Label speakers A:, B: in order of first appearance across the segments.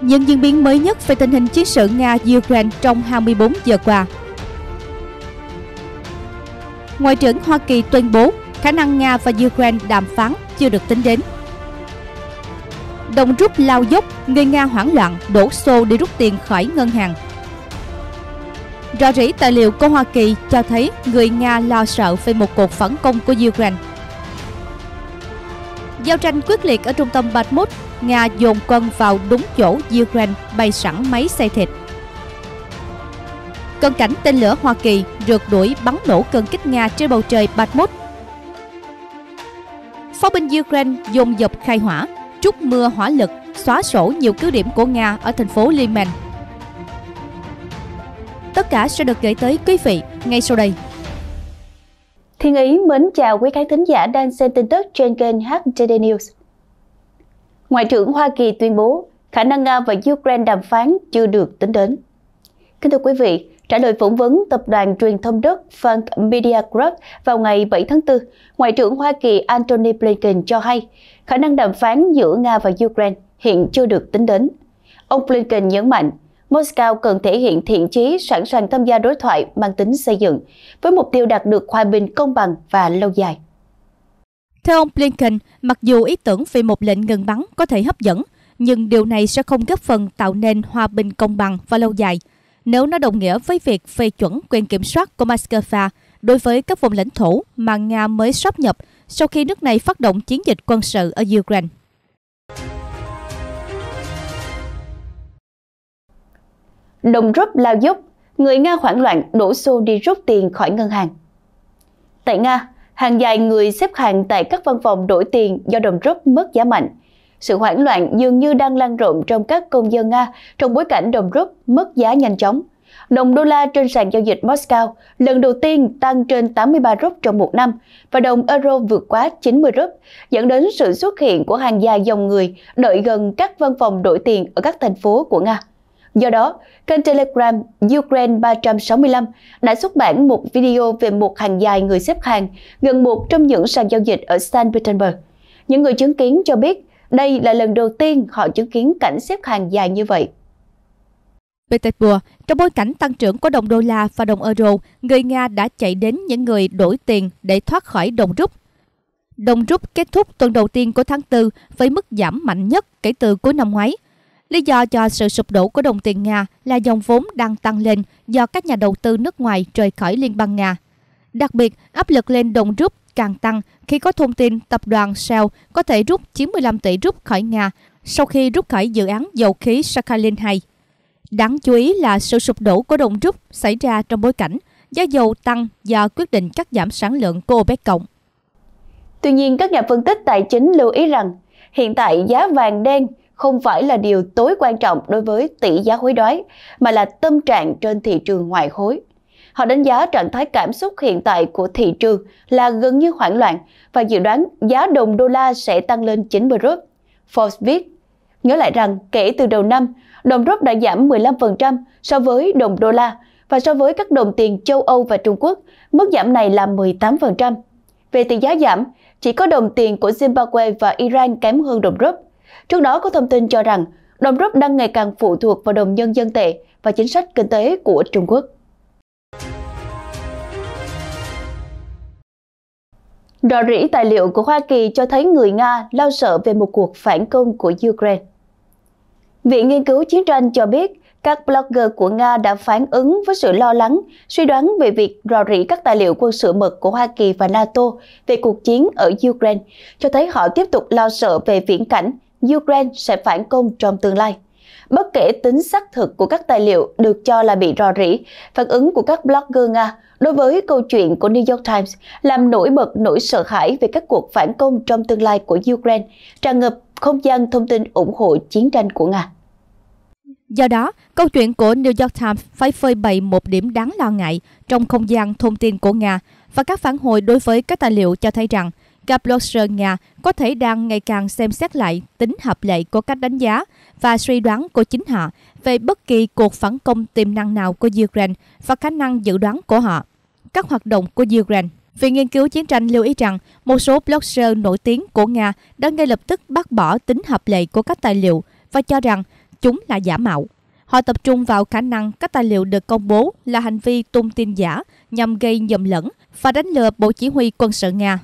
A: những diễn biến mới nhất về tình hình chiến sự Nga-Ukraine trong 24 giờ qua. Ngoại trưởng Hoa Kỳ tuyên bố khả năng Nga và Ukraine đàm phán chưa được tính đến. Đồng rút lao dốc, người Nga hoảng loạn đổ xô đi rút tiền khỏi ngân hàng. Rõ rỉ tài liệu của Hoa Kỳ cho thấy người Nga lo sợ về một cuộc phản công của Ukraine. Giao tranh quyết liệt ở trung tâm Mút. Nga dồn quân vào đúng chỗ Ukraine bay sẵn máy xây thịt. Cơn cảnh tên lửa Hoa Kỳ rượt đuổi bắn nổ cơn kích Nga trên bầu trời Bakhmut. Pháo binh Ukraine dồn dập khai hỏa, chút mưa hỏa lực, xóa sổ nhiều cứ điểm của Nga ở thành phố Liman. Tất cả sẽ được gửi
B: tới quý vị ngay sau đây. Thiên Ý mến chào quý khán thính giả đang xem tin tức trên kênh HTD News. Ngoại trưởng Hoa Kỳ tuyên bố khả năng Nga và Ukraine đàm phán chưa được tính đến. Kính thưa quý vị, trả lời phỏng vấn tập đoàn truyền thông Đức Frank Media Group vào ngày 7 tháng 4, Ngoại trưởng Hoa Kỳ Antony Blinken cho hay khả năng đàm phán giữa Nga và Ukraine hiện chưa được tính đến. Ông Blinken nhấn mạnh, Moscow cần thể hiện thiện chí sẵn sàng tham gia đối thoại mang tính xây dựng với mục tiêu đạt được hòa bình công bằng và lâu dài.
A: Theo ông Blinken, mặc dù ý tưởng về một lệnh ngừng bắn có thể hấp dẫn, nhưng điều này sẽ không góp phần tạo nên hòa bình công bằng và lâu dài. Nếu nó đồng nghĩa với việc phê chuẩn quyền kiểm soát của Moscow đối với các vùng lãnh thổ mà Nga mới sắp nhập sau khi nước này phát động chiến dịch quân sự ở Ukraine.
B: Đồng rút lao dốc, người Nga hoảng loạn đổ xô đi rút tiền khỏi ngân hàng. Tại Nga, hàng dài người xếp hàng tại các văn phòng đổi tiền do đồng rúp mất giá mạnh. Sự hoảng loạn dường như đang lan rộng trong các công dân Nga trong bối cảnh đồng rúp mất giá nhanh chóng. Đồng đô la trên sàn giao dịch Moscow lần đầu tiên tăng trên 83 rúp trong một năm và đồng euro vượt quá 90 rúp, dẫn đến sự xuất hiện của hàng dài dòng người đợi gần các văn phòng đổi tiền ở các thành phố của Nga. Do đó, kênh Telegram Ukraine 365 đã xuất bản một video về một hàng dài người xếp hàng gần một trong những sàn giao dịch ở St. Petersburg. Những người chứng kiến cho biết đây là lần đầu tiên họ chứng kiến cảnh xếp hàng dài như vậy. Petersburg, trong bối cảnh tăng trưởng của đồng đô la và
A: đồng euro, người Nga đã chạy đến những người đổi tiền để thoát khỏi đồng rút. Đồng rút kết thúc tuần đầu tiên của tháng 4 với mức giảm mạnh nhất kể từ cuối năm ngoái – Lý do cho sự sụp đổ của đồng tiền Nga là dòng vốn đang tăng lên do các nhà đầu tư nước ngoài rời khỏi Liên bang Nga. Đặc biệt, áp lực lên đồng rút càng tăng khi có thông tin tập đoàn Shell có thể rút 95 tỷ rút khỏi Nga sau khi rút khỏi dự án dầu khí Sakhalin 2. Đáng chú ý là sự sụp đổ của đồng rút xảy ra trong bối
B: cảnh giá dầu tăng do quyết định cắt giảm sản lượng của OPEC cộng. Tuy nhiên, các nhà phân tích tài chính lưu ý rằng hiện tại giá vàng đen không phải là điều tối quan trọng đối với tỷ giá hối đoái, mà là tâm trạng trên thị trường ngoại hối. Họ đánh giá trạng thái cảm xúc hiện tại của thị trường là gần như hoảng loạn và dự đoán giá đồng đô la sẽ tăng lên 90 rốt. Forbes viết, nhớ lại rằng kể từ đầu năm, đồng rốt đã giảm 15% so với đồng đô la và so với các đồng tiền châu Âu và Trung Quốc, mức giảm này là 18%. Về tỷ giá giảm, chỉ có đồng tiền của Zimbabwe và Iran kém hơn đồng rốt. Trước đó có thông tin cho rằng đồng rút đang ngày càng phụ thuộc vào đồng nhân dân tệ và chính sách kinh tế của Trung Quốc. Rò rỉ tài liệu của Hoa Kỳ cho thấy người Nga lo sợ về một cuộc phản công của Ukraine. Viện Nghiên cứu Chiến tranh cho biết các blogger của Nga đã phản ứng với sự lo lắng, suy đoán về việc rò rỉ các tài liệu quân sự mật của Hoa Kỳ và NATO về cuộc chiến ở Ukraine, cho thấy họ tiếp tục lo sợ về viễn cảnh Ukraine sẽ phản công trong tương lai. Bất kể tính xác thực của các tài liệu được cho là bị rò rỉ, phản ứng của các blogger Nga đối với câu chuyện của New York Times làm nổi bật nỗi sợ hãi về các cuộc phản công trong tương lai của Ukraine, tràn ngập không gian thông tin ủng hộ chiến tranh của Nga.
A: Do đó, câu chuyện của New York Times phải phơi bày một điểm đáng lo ngại trong không gian thông tin của Nga và các phản hồi đối với các tài liệu cho thấy rằng các blogger Nga có thể đang ngày càng xem xét lại tính hợp lệ của cách đánh giá và suy đoán của chính họ về bất kỳ cuộc phản công tiềm năng nào của Ukraine và khả năng dự đoán của họ. Các hoạt động của Ukraine Viện nghiên cứu chiến tranh lưu ý rằng một số blogger nổi tiếng của Nga đã ngay lập tức bác bỏ tính hợp lệ của các tài liệu và cho rằng chúng là giả mạo. Họ tập trung vào khả năng các tài liệu được công bố là hành vi tung tin giả nhằm gây nhầm lẫn và đánh lừa Bộ Chỉ huy quân sự Nga.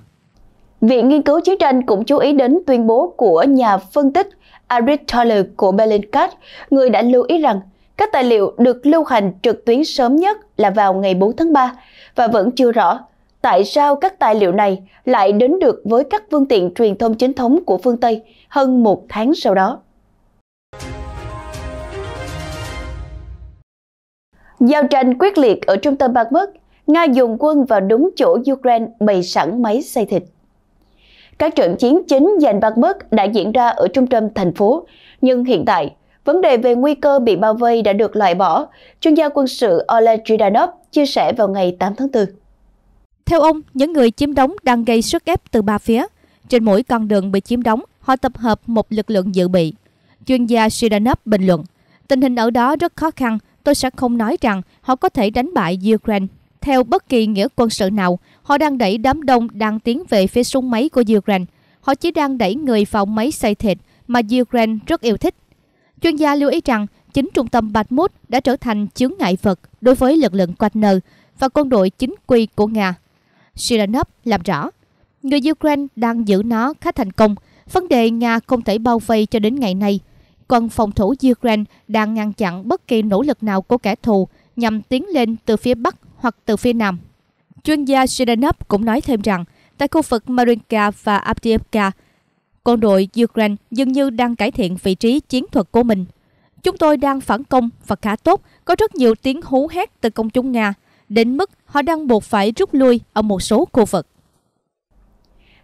B: Viện Nghiên cứu Chiến tranh cũng chú ý đến tuyên bố của nhà phân tích Aristotle của Bellingcat, người đã lưu ý rằng các tài liệu được lưu hành trực tuyến sớm nhất là vào ngày 4 tháng 3 và vẫn chưa rõ tại sao các tài liệu này lại đến được với các phương tiện truyền thông chính thống của phương Tây hơn một tháng sau đó. Giao tranh quyết liệt ở trung tâm Bakhmut, Nga dùng quân vào đúng chỗ Ukraine bày sẵn máy xay thịt. Các trận chiến chính giành bạc mất đã diễn ra ở trung tâm thành phố, nhưng hiện tại, vấn đề về nguy cơ bị bao vây đã được loại bỏ, chuyên gia quân sự Oleg Zhidanov chia sẻ vào ngày 8 tháng 4. Theo ông, những người chiếm đóng đang gây sức ép từ ba phía.
A: Trên mỗi con đường bị chiếm đóng, họ tập hợp một lực lượng dự bị. Chuyên gia Zhidanov bình luận, tình hình ở đó rất khó khăn, tôi sẽ không nói rằng họ có thể đánh bại Ukraine theo bất kỳ nghĩa quân sự nào, họ đang đẩy đám đông đang tiến về phía súng máy của Ukraine. Họ chỉ đang đẩy người vào máy xây thịt mà Ukraine rất yêu thích. Chuyên gia lưu ý rằng chính trung tâm Bakhmut đã trở thành chướng ngại vật đối với lực lượng Wagner và quân đội chính quy của Nga. Shiranov làm rõ, người Ukraine đang giữ nó khá thành công. Vấn đề Nga không thể bao vây cho đến ngày nay. Quân phòng thủ Ukraine đang ngăn chặn bất kỳ nỗ lực nào của kẻ thù nhằm tiến lên từ phía Bắc hoặc từ phía Nam. Chuyên gia Sidanov cũng nói thêm rằng, tại khu vực Marinka và Avdiivka, quân đội Ukraine dường như đang cải thiện vị trí chiến thuật của mình. Chúng tôi đang phản công và khá tốt, có rất nhiều tiếng hú hét từ công chúng Nga,
B: đến mức họ đang buộc phải rút lui ở một số khu vực.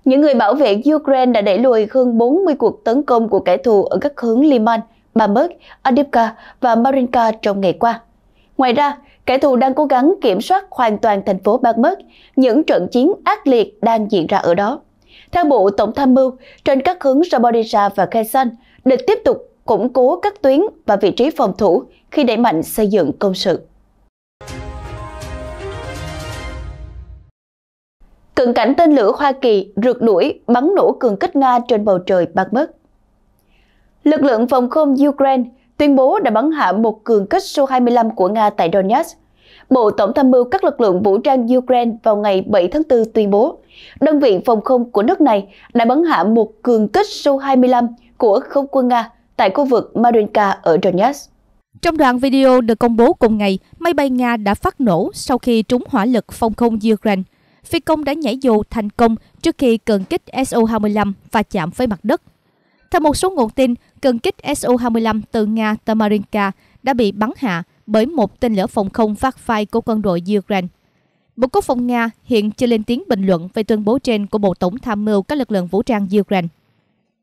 B: Những người bảo vệ Ukraine đã đẩy lùi hơn 40 cuộc tấn công của kẻ thù ở các hướng Liman, Bamberg, Adivka và Marinka trong ngày qua. Ngoài ra, Kẻ thù đang cố gắng kiểm soát hoàn toàn thành phố Bakhmut, những trận chiến ác liệt đang diễn ra ở đó. Theo Bộ Tổng tham mưu, trên các hướng Zaporizhia và Kherson, địch tiếp tục củng cố các tuyến và vị trí phòng thủ khi đẩy mạnh xây dựng công sự. Cận cảnh tên lửa Hoa Kỳ rượt đuổi bắn nổ cường kích Nga trên bầu trời Bakhmut. Lực lượng phòng không Ukraine tuyên bố đã bắn hạ một cường kích Su-25 của Nga tại Donetsk. Bộ Tổng tham mưu các lực lượng vũ trang Ukraine vào ngày 7 tháng 4 tuyên bố, đơn vị phòng không của nước này đã bắn hạ một cường kích Su-25 của không quân Nga tại khu vực Marinka ở Donetsk. Trong đoạn video được công bố cùng ngày, máy bay Nga đã phát nổ sau
A: khi trúng hỏa lực phòng không Ukraine. Phi công đã nhảy dù thành công trước khi cường kích Su-25 và chạm với mặt đất. Theo một số nguồn tin, cần kích Su-25 từ Nga Tamarinka đã bị bắn hạ bởi một tên lửa phòng không phát phai của quân đội Ukraine. Bộ Quốc phòng Nga hiện chưa lên tiếng bình luận về tuyên bố trên của Bộ Tổng tham mưu các lực lượng vũ trang Ukraine.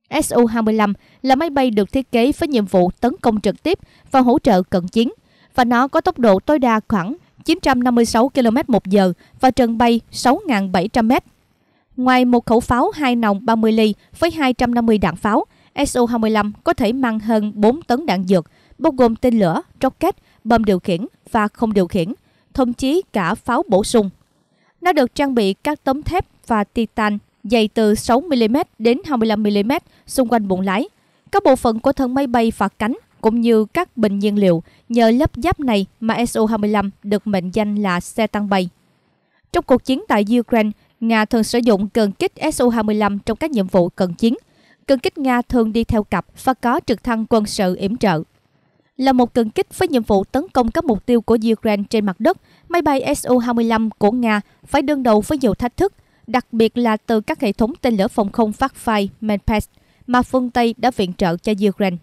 A: Su-25 là máy bay được thiết kế với nhiệm vụ tấn công trực tiếp và hỗ trợ cận chiến, và nó có tốc độ tối đa khoảng 956 km một giờ và trần bay 6.700 m. Ngoài một khẩu pháo hai nòng 30 ly với 250 đạn pháo, Su-25 có thể mang hơn 4 tấn đạn dược, bao gồm tên lửa, rocket, bom điều khiển và không điều khiển, thậm chí cả pháo bổ sung. Nó được trang bị các tấm thép và titan dày từ 6mm đến 25mm xung quanh bụng lái. Các bộ phận của thân máy bay và cánh cũng như các bình nhiên liệu nhờ lớp giáp này mà Su-25 được mệnh danh là xe tăng bay. Trong cuộc chiến tại Ukraine, Nga thường sử dụng cần kích Su-25 trong các nhiệm vụ cận chiến – Cần kích Nga thường đi theo cặp và có trực thăng quân sự yểm trợ. Là một cần kích với nhiệm vụ tấn công các mục tiêu của Ukraine trên mặt đất, máy bay Su-25 của Nga phải đương đầu với nhiều thách thức, đặc biệt là từ các hệ thống tên lửa phòng không phát phai Manpass mà phương Tây đã viện trợ cho Ukraine.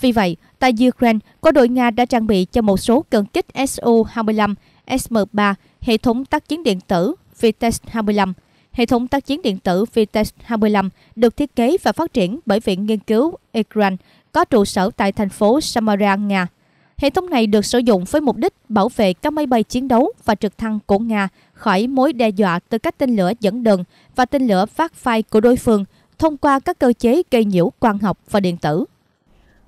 A: Vì vậy, tại Ukraine, quân đội Nga đã trang bị cho một số cần kích Su-25, SM-3, hệ thống tác chiến điện tử Vitesse 25, Hệ thống tác chiến điện tử Vitesse 25 được thiết kế và phát triển bởi Viện Nghiên cứu Ikran, có trụ sở tại thành phố Samara, Nga. Hệ thống này được sử dụng với mục đích bảo vệ các máy bay chiến đấu và trực thăng của Nga khỏi mối đe dọa từ các tên lửa dẫn đường và tên lửa phát phai của đối
B: phương thông qua các cơ chế gây nhiễu quang học và điện tử.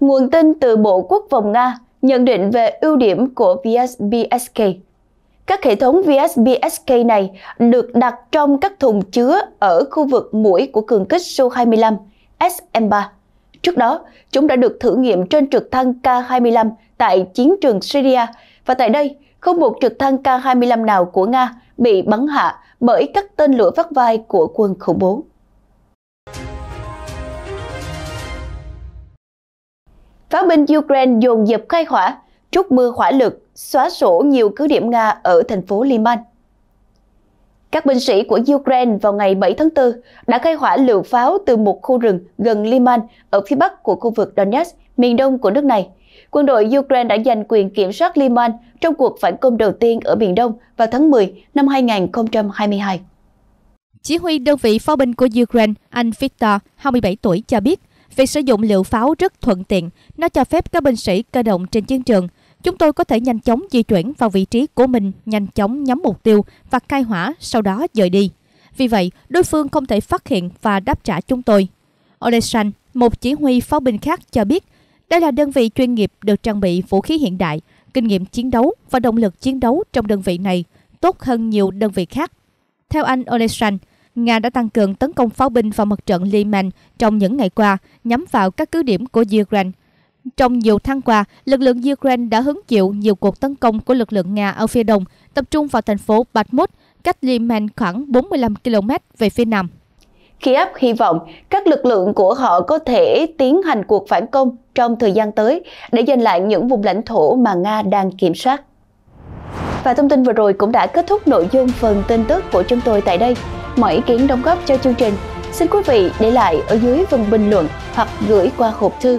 B: Nguồn tin từ Bộ Quốc phòng Nga nhận định về ưu điểm của VSBSK các hệ thống VSBSK này được đặt trong các thùng chứa ở khu vực mũi của cường kích Su-25 SM-3. Trước đó, chúng đã được thử nghiệm trên trực thăng K-25 tại chiến trường Syria và tại đây, không một trực thăng K-25 nào của Nga bị bắn hạ bởi các tên lửa phát vai của quân khủng bố. Pháo binh Ukraine dồn dập khai hỏa trút mưa hỏa lực, xóa sổ nhiều cứ điểm Nga ở thành phố Liman. Các binh sĩ của Ukraine vào ngày 7 tháng 4 đã khai hỏa lựu pháo từ một khu rừng gần Liman ở phía bắc của khu vực Donetsk, miền đông của nước này. Quân đội Ukraine đã giành quyền kiểm soát Liman trong cuộc phản công đầu tiên ở miền đông vào tháng 10 năm 2022. Chỉ huy đơn vị pháo binh của Ukraine,
A: anh Victor, 27 tuổi, cho biết việc sử dụng lựu pháo rất thuận tiện. Nó cho phép các binh sĩ cơ động trên chiến trường, Chúng tôi có thể nhanh chóng di chuyển vào vị trí của mình, nhanh chóng nhắm mục tiêu và khai hỏa, sau đó rời đi. Vì vậy, đối phương không thể phát hiện và đáp trả chúng tôi. Oleksandr, một chỉ huy pháo binh khác cho biết, đây là đơn vị chuyên nghiệp được trang bị vũ khí hiện đại, kinh nghiệm chiến đấu và động lực chiến đấu trong đơn vị này tốt hơn nhiều đơn vị khác. Theo anh Oleksandr, Nga đã tăng cường tấn công pháo binh vào mặt trận Liman trong những ngày qua, nhắm vào các cứ điểm của Ukraine trong nhiều tháng qua, lực lượng Ukraine đã hứng chịu nhiều cuộc tấn công của lực lượng Nga ở phía đông, tập trung vào
B: thành phố Bakhmut, cách Liman khoảng 45 km về phía nam. Kiev hy vọng các lực lượng của họ có thể tiến hành cuộc phản công trong thời gian tới để giành lại những vùng lãnh thổ mà Nga đang kiểm soát. Và thông tin vừa rồi cũng đã kết thúc nội dung phần tin tức của chúng tôi tại đây. Mọi ý kiến đóng góp cho chương trình, xin quý vị để lại ở dưới phần bình luận hoặc gửi qua hộp thư